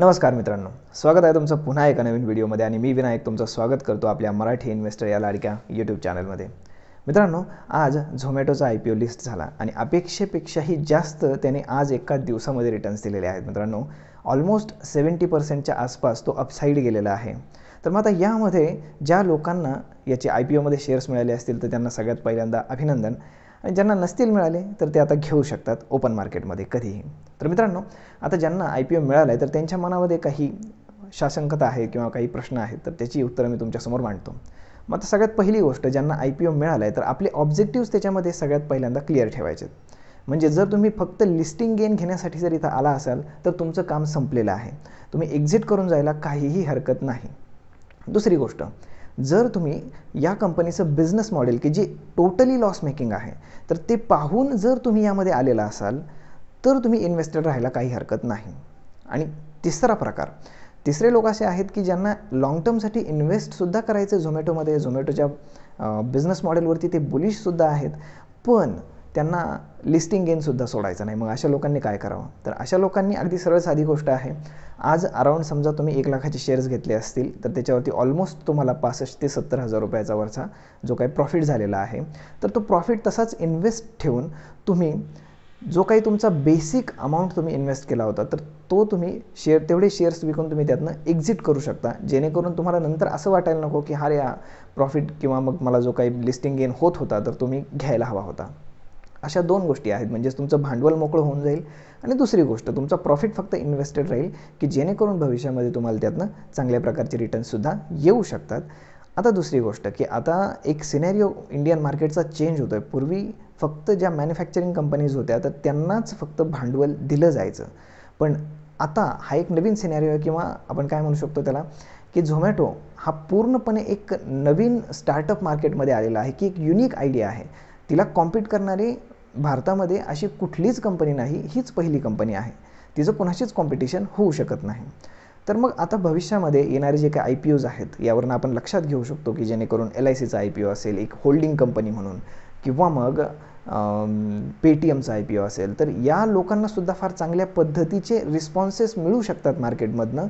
नमस्कार मित्रांनो स्वागत आहे तुमचं पुन्हा एका नवीन व्हिडिओमध्ये आणि मी विनायक तुमचं स्वागत करतो आपल्या मराठी इन्व्हेस्टर या लाडक्या यूट्यूब चॅनलमध्ये मित्रांनो आज झोमॅटोचा आय पी ओ लिस्ट झाला आणि अपेक्षेपेक्षाही जास्त त्याने आज एका दिवसामध्ये रिटर्न्स दिलेले आहेत मित्रांनो ऑलमोस्ट सेवन्टी पर्सेंटच्या आसपास तो अपसाईड गेलेला आहे तर मग आता यामध्ये ज्या लोकांना याचे आय पी ओमध्ये शेअर्स मिळाले असतील तर त्यांना सगळ्यात पहिल्यांदा अभिनंदन आणि ज्यांना नसतील मिळाले तर ते आता घेऊ शकतात ओपन मार्केटमध्ये कधीही तर मित्रांनो आता ज्यांना आय पी ओ मिळाला आहे तर त्यांच्या मनामध्ये काही शासंकता आहे किंवा काही प्रश्न आहेत तर त्याची उत्तरं मी तुमच्यासमोर मांडतो मग आता सगळ्यात पहिली गोष्ट ज्यांना आय पी ओ मिळाला आहे तर आपले ऑब्जेक्टिव्स त्याच्यामध्ये सगळ्यात पहिल्यांदा क्लिअर ठेवायचे म्हणजे जर तुम्ही फक्त लिस्टिंग गेन घेण्यासाठी जर इथं आला असाल तर तुमचं काम संपलेलं आहे तुम्ही एक्झिट करून जायला काहीही हरकत नाही दुसरी गोष्ट जर तुम्ही या कंपनीचं बिझनेस मॉडेल की जे टोटली लॉस मेकिंग आहे तर ते पाहून जर तुम्ही यामध्ये आलेला असाल तर तुम्ही इन्व्हेस्टेड राहायला काही हरकत नाही आणि तिसरा प्रकार तिसरे लोक असे आहेत की ज्यांना लॉंग टर्मसाठी इन्व्हेस्टसुद्धा करायचे झोमॅटोमध्ये झोमॅटोच्या बिझनेस मॉडेलवरती ते बुलिशसुद्धा आहेत पण त्यांना लिस्टिंग गेनसुद्धा सोडायचा नाही मग अशा लोकांनी काय करावं तर अशा लोकांनी अगदी सरळ साधी गोष्ट आहे आज अराऊंड समजा तुम्ही एक लाखाचे शेअर्स घेतले असतील तर त्याच्यावरती ऑलमोस्ट तुम्हाला पासष्ट ते सत्तर हजार रुपयाचा वरचा जो काही प्रॉफिट झालेला आहे तर तो प्रॉफिट तसाच इन्व्हेस्ट ठेवून तुम्ही जो काही तुमचा बेसिक अमाऊंट तुम्ही इन्व्हेस्ट केला होता तर तो तुम्ही शेअर तेवढे शेअर्स विकून तुम्ही त्यातनं एक्झिट करू शकता जेणेकरून तुम्हाला नंतर असं वाटायला नको की हा या प्रॉफिट किंवा मग मला जो काही लिस्टिंग गेन होत होता तर तुम्ही घ्यायला हवा होता अशा दोन गोष्टी आहेत म्हणजेच तुमचं भांडवल मोकळं होऊन जाईल आणि दुसरी गोष्ट तुमचा प्रॉफिट फक्त इन्व्हेस्टेड राहील की जेणेकरून भविष्यामध्ये तुम्हाला त्यातनं चांगल्या प्रकारचे रिटर्नसुद्धा येऊ शकतात आता दुसरी गोष्ट की आता एक सिनेरिओ इंडियन मार्केटचा चेंज होतो आहे पूर्वी फक्त ज्या मॅन्युफॅक्चरिंग कंपनीज होत्या तर त्यांनाच फक्त भांडवल दिलं जायचं पण आता हा एक नवीन सिनेरिओ आहे किंवा आपण काय म्हणू शकतो त्याला की झोमॅटो हा पूर्णपणे एक नवीन स्टार्टअप मार्केटमध्ये आलेला आहे की एक युनिक आयडिया आहे तिला कॉम्पीट करणारी भारतामध्ये अशी कुठलीच कंपनी नाही हीच पहिली कंपनी आहे तिचं कोणाशीच कॉम्पिटिशन होऊ शकत नाही तर मग आता भविष्यामध्ये येणारे जे काही आय पी ओज आहेत यावरून आपण लक्षात घेऊ शकतो की जेणेकरून एल आय सीचा आय पी ओ असेल एक होल्डिंग कंपनी म्हणून किंवा मग पेटीएमचा आय पी ओ असेल तर या लोकांनासुद्धा फार चांगल्या पद्धतीचे रिस्पॉन्सेस मिळू शकतात मार्केटमधनं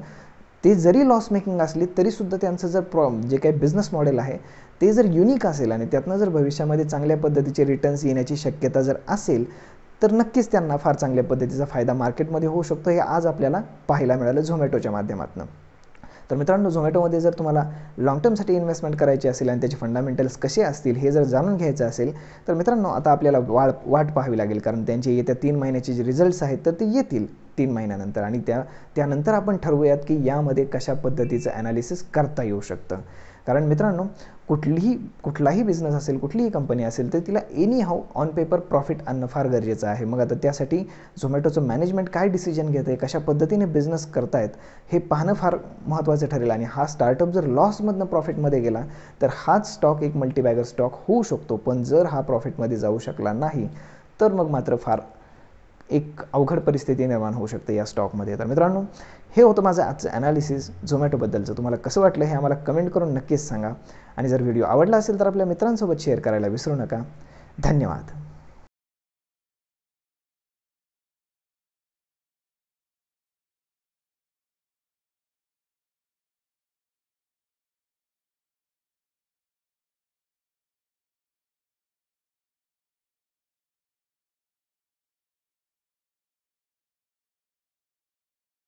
ते जरी लॉस मेकिंग असली तरीसुद्धा त्यांचं जर प्रॉ जे काही बिझनेस मॉडेल आहे ते जर युनिक असेल आणि त्यातनं जर भविष्यामध्ये चांगल्या पद्धतीचे रिटर्न्स येण्याची शक्यता जर असेल तर नक्कीच त्यांना फार चांगल्या पद्धतीचा फायदा मार्केटमध्ये होऊ शकतो हे आज आपल्याला पाहायला मिळालं झोमॅटोच्या माध्यमातून तर मित्रांनो झोमॅटोमध्ये जर तुम्हाला लाँग टर्मसाठी इन्व्हेस्टमेंट करायची असेल आणि त्याचे फंडामेंटल्स कसे असतील हे जर जाणून घ्यायचं असेल तर मित्रांनो आता आपल्याला वाळ वाट पाहावी लागेल कारण त्यांची येत्या तीन महिन्याचे जे रिझल्ट्स आहेत तर ते येतील तीन महिन्यानंतर आणि त्या त्यानंतर आपण ठरवूयात की यामध्ये कशा पद्धतीचं ॲनालिसिस करता येऊ शकतं कारण मित्रांनो कुठलीही कुठलाही बिझनेस असेल कुठलीही कंपनी असेल तर तिला anyhow on paper profit आणणं फार गरजेचं आहे मग आता त्यासाठी झोमॅटोचं मॅनेजमेंट काय डिसिजन घेत आहे कशा पद्धतीने बिझनेस करतायत हे पाहणं फार महत्त्वाचं ठरेल आणि हा स्टार्टअप जर लॉसमधनं प्रॉफिटमध्ये गेला तर हाच स्टॉक एक मल्टीबॅगर स्टॉक होऊ शकतो पण जर हा प्रॉफिटमध्ये जाऊ शकला नाही तर मग मात्र फार एक अवघड परिस्थिती निर्माण होऊ शकते या स्टॉकमध्ये तर मित्रांनो हे होतं माझं आजचं ॲनालिसिस झोमॅटोबद्दलचं तुम्हाला कसं वाटलं हे आम्हाला कमेंट करून नक्कीच सांगा आणि जर व्हिडिओ आवडला असेल तर आपल्या मित्रांसोबत शेअर करायला विसरू नका धन्यवाद